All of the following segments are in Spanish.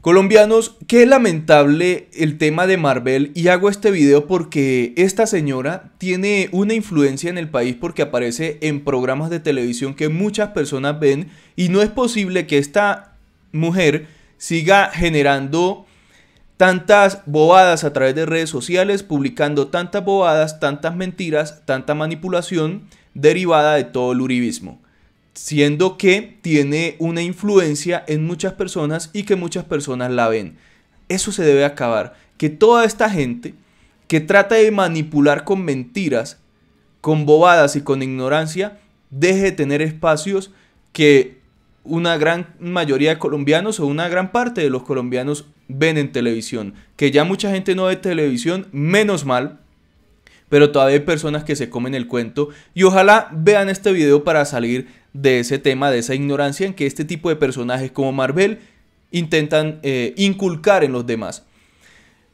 Colombianos, qué lamentable el tema de Marvel y hago este video porque esta señora tiene una influencia en el país porque aparece en programas de televisión que muchas personas ven y no es posible que esta mujer siga generando tantas bobadas a través de redes sociales, publicando tantas bobadas, tantas mentiras, tanta manipulación derivada de todo el uribismo siendo que tiene una influencia en muchas personas y que muchas personas la ven. Eso se debe acabar. Que toda esta gente que trata de manipular con mentiras, con bobadas y con ignorancia, deje de tener espacios que una gran mayoría de colombianos o una gran parte de los colombianos ven en televisión. Que ya mucha gente no ve televisión, menos mal. Pero todavía hay personas que se comen el cuento. Y ojalá vean este video para salir de ese tema, de esa ignorancia en que este tipo de personajes como Marvel intentan eh, inculcar en los demás.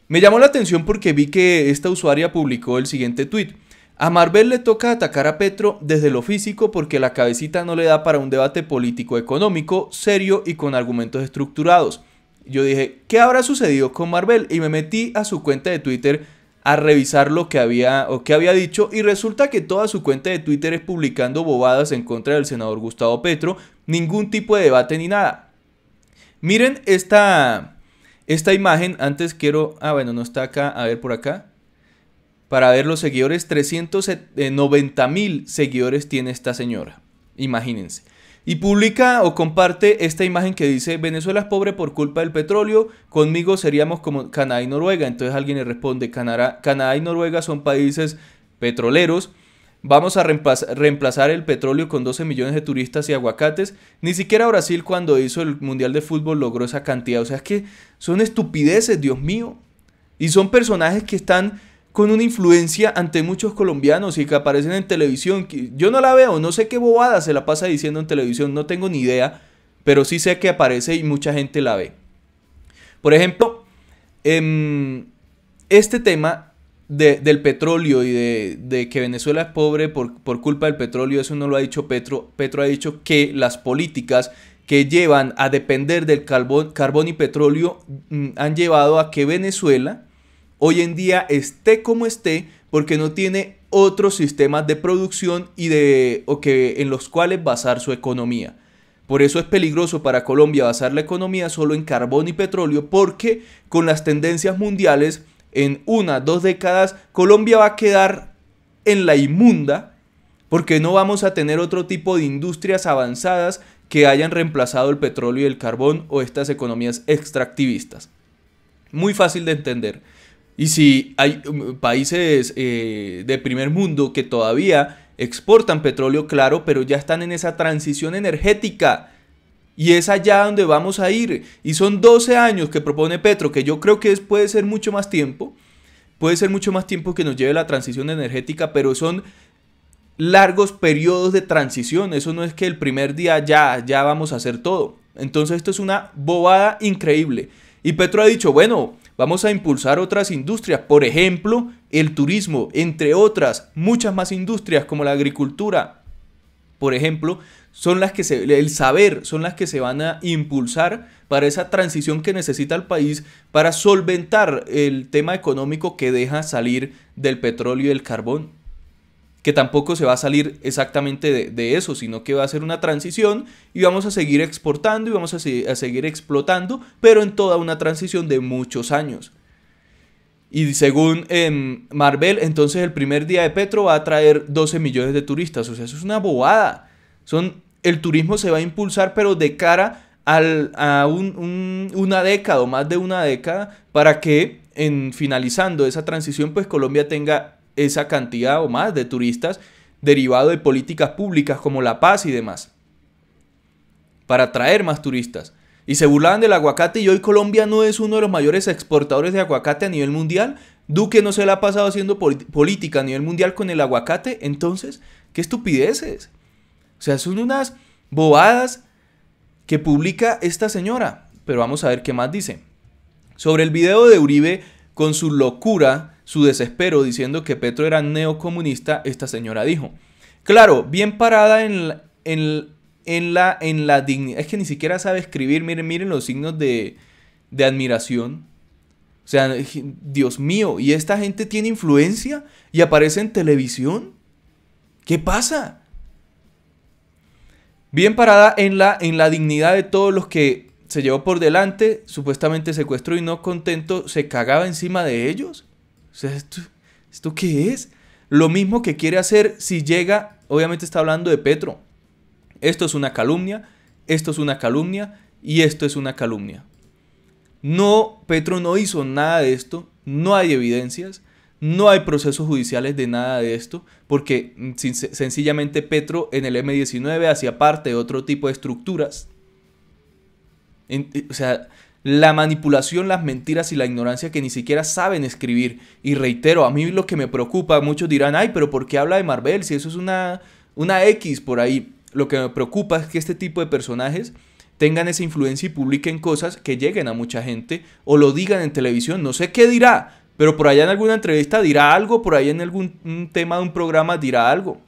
Me llamó la atención porque vi que esta usuaria publicó el siguiente tweet. A Marvel le toca atacar a Petro desde lo físico porque la cabecita no le da para un debate político-económico serio y con argumentos estructurados. Yo dije, ¿qué habrá sucedido con Marvel? Y me metí a su cuenta de Twitter a revisar lo que había o que había dicho y resulta que toda su cuenta de Twitter es publicando bobadas en contra del senador Gustavo Petro, ningún tipo de debate ni nada. Miren esta esta imagen, antes quiero, ah bueno, no está acá, a ver por acá. Para ver los seguidores, 390 eh, mil seguidores tiene esta señora. Imagínense. Y publica o comparte esta imagen que dice, Venezuela es pobre por culpa del petróleo, conmigo seríamos como Canadá y Noruega. Entonces alguien le responde, Canadá, y Noruega son países petroleros, vamos a reemplazar el petróleo con 12 millones de turistas y aguacates. Ni siquiera Brasil cuando hizo el Mundial de Fútbol logró esa cantidad. O sea, es que son estupideces, Dios mío. Y son personajes que están con una influencia ante muchos colombianos y que aparecen en televisión. Yo no la veo, no sé qué bobada se la pasa diciendo en televisión, no tengo ni idea, pero sí sé que aparece y mucha gente la ve. Por ejemplo, em, este tema del petróleo y de, que Venezuela es pobre por, culpa del petróleo, eso no lo ha dicho Petro. Petro ha dicho que las políticas que llevan a depender del carbón, y petróleo mm, han llevado a que Venezuela hoy en día esté como esté porque no tiene otros sistemas de producción y de o que en los cuales basar su economía. Por eso es peligroso para Colombia basar la economía solo en carbón y petróleo porque con las tendencias mundiales en una, dos décadas Colombia va a quedar en la inmunda porque no vamos a tener otro tipo de industrias avanzadas que hayan reemplazado el petróleo y el carbón o estas economías extractivistas. Muy fácil de entender. Y si hay um, países eh, de primer mundo que todavía exportan petróleo, claro, pero ya están en esa transición energética. Y es allá donde vamos a ir. Y son 12 años que propone Petro, que yo creo que puede ser mucho más tiempo. Puede ser mucho más tiempo que nos lleve la transición energética, pero son largos periodos de transición. Eso no es que el primer día ya, ya vamos a hacer todo. Entonces esto es una bobada increíble. Y Petro ha dicho, bueno, Vamos a impulsar otras industrias, por ejemplo, el turismo, entre otras, muchas más industrias como la agricultura, por ejemplo, son las que se, el saber son las que se van a impulsar para esa transición que necesita el país para solventar el tema económico que deja salir del petróleo y del carbón que tampoco se va a salir exactamente de, eso, sino que va a ser una transición y vamos a seguir exportando y vamos a, seguir explotando, pero en toda una transición de muchos años. Y según em, Marvel, entonces el primer día de Petro va a traer 12 millones de turistas. O sea, eso es una bobada. Son, el turismo se va a impulsar, pero de cara a una década o más de una década, para que en finalizando esa transición, pues Colombia tenga esa cantidad o más de turistas derivado de políticas públicas como la paz y demás, para atraer más turistas. Y se burlaban del aguacate y hoy Colombia no es uno de los mayores exportadores de aguacate a nivel mundial. Duque no se la ha pasado haciendo política a nivel mundial con el aguacate. Entonces, qué estupideces. O sea, son unas bobadas que publica esta señora. Pero vamos a ver qué más dice. Sobre el video de Uribe con su locura su desespero diciendo que Petro era neocomunista, esta señora dijo, claro, bien parada en la, la, en la dignidad, es que ni siquiera sabe escribir, miren, miren los signos de, admiración. O sea, Dios mío, ¿y esta gente tiene influencia y aparece en televisión? ¿Qué pasa? Bien parada en la, en la dignidad de todos los que se llevó por delante, supuestamente secuestró y no contento, se cagaba encima de ellos. O sea, ¿esto, qué es? Lo mismo que quiere hacer si llega, obviamente está hablando de Petro. Esto es una calumnia, esto es una calumnia y esto es una calumnia. No, Petro no hizo nada de esto, no hay evidencias, no hay procesos judiciales de nada de esto, porque mm, sencillamente Petro en el M19 hacía parte de otro tipo de estructuras. Eh, o sea, la manipulación, las mentiras y la ignorancia que ni siquiera saben escribir. Y reitero, a mí lo que me preocupa, muchos dirán, ay, pero ¿por qué habla de Marvel si eso es una, una X por ahí? Lo que me preocupa es que este tipo de personajes tengan esa influencia y publiquen cosas que lleguen a mucha gente o lo digan en televisión, no sé qué dirá, pero por allá en alguna entrevista dirá algo, por allá en algún tema de un programa dirá algo.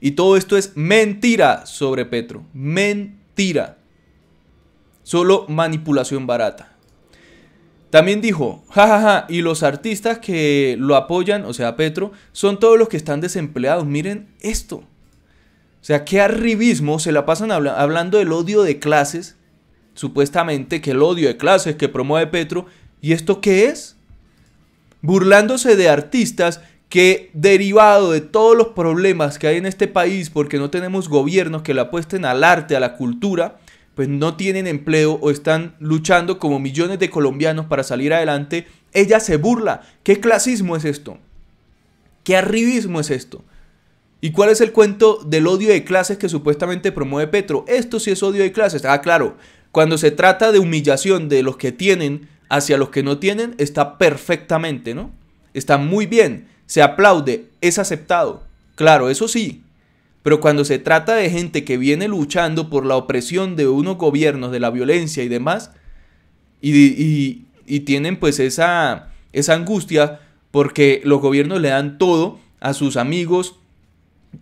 Y todo esto es mentira sobre Petro, mentira. Solo manipulación barata. También dijo, jajaja, ja, ja, y los artistas que lo apoyan, o sea, Petro, son todos los que están desempleados. Miren esto. O sea, qué arribismo se la pasan hablando del odio de clases, supuestamente que el odio de clases que promueve Petro, ¿y esto qué es? Burlándose de artistas que derivado de todos los problemas que hay en este país porque no tenemos gobiernos que le apuesten al arte, a la cultura, pues no tienen empleo o están luchando como millones de colombianos para salir adelante, ella se burla. ¿Qué clasismo es esto? ¿Qué arribismo es esto? ¿Y cuál es el cuento del odio de clases que supuestamente promueve Petro? Esto sí es odio de clases. Ah, claro, cuando se trata de humillación de los que tienen hacia los que no tienen, está perfectamente, ¿no? Está muy bien, se aplaude, es aceptado. Claro, eso sí, pero cuando se trata de gente que viene luchando por la opresión de unos gobiernos, de la violencia y demás, y, tienen pues esa, esa angustia porque los gobiernos le dan todo a sus amigos,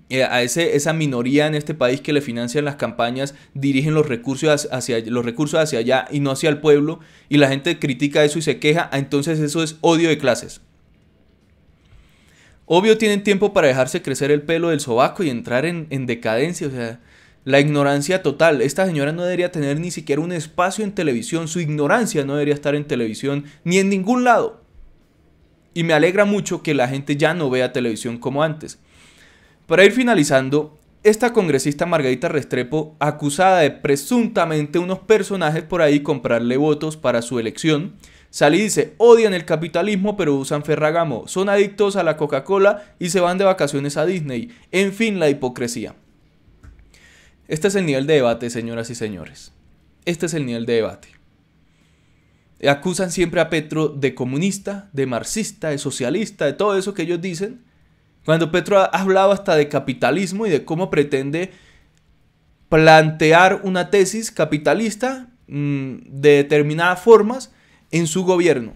eh, a ese, esa minoría en este país que le financian las campañas, dirigen los recursos hacia, los recursos hacia allá y no hacia el pueblo, y la gente critica eso y se queja, entonces eso es odio de clases. Obvio tienen tiempo para dejarse crecer el pelo del sobaco y entrar en, decadencia, o sea, la ignorancia total. Esta señora no debería tener ni siquiera un espacio en televisión, su ignorancia no debería estar en televisión ni en ningún lado. Y me alegra mucho que la gente ya no vea televisión como antes. Para ir finalizando, esta congresista Margarita Restrepo, acusada de presuntamente unos personajes por ahí comprarle votos para su elección, Salí dice, odian el capitalismo pero usan Ferragamo, son adictos a la Coca-Cola y se van de vacaciones a Disney. En fin, la hipocresía. Este es el nivel de debate, señoras y señores. Este es el nivel de debate. Acusan siempre a Petro de comunista, de marxista, de socialista, de todo eso que ellos dicen. Cuando Petro ha hablado hasta de capitalismo y de cómo pretende plantear una tesis capitalista mm, de determinadas formas en su gobierno.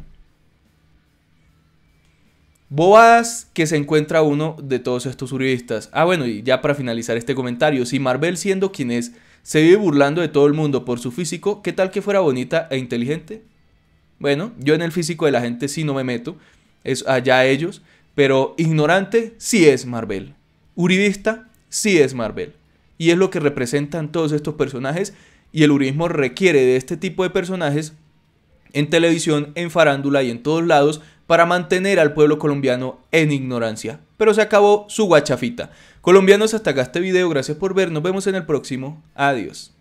Bobadas que se encuentra uno de todos estos uribistas. Ah, bueno, y ya para finalizar este comentario, si Marvel siendo quien es, se vive burlando de todo el mundo por su físico, ¿qué tal que fuera bonita e inteligente? Bueno, yo en el físico de la gente sí no me meto, es allá ellos, pero ignorante sí es Marvel. Uribista sí es Marvel. Y es lo que representan todos estos personajes y el uribismo requiere de este tipo de personajes en televisión, en farándula y en todos lados para mantener al pueblo colombiano en ignorancia. Pero se acabó su guachafita. Colombianos, hasta acá este video. Gracias por ver. Nos vemos en el próximo. Adiós.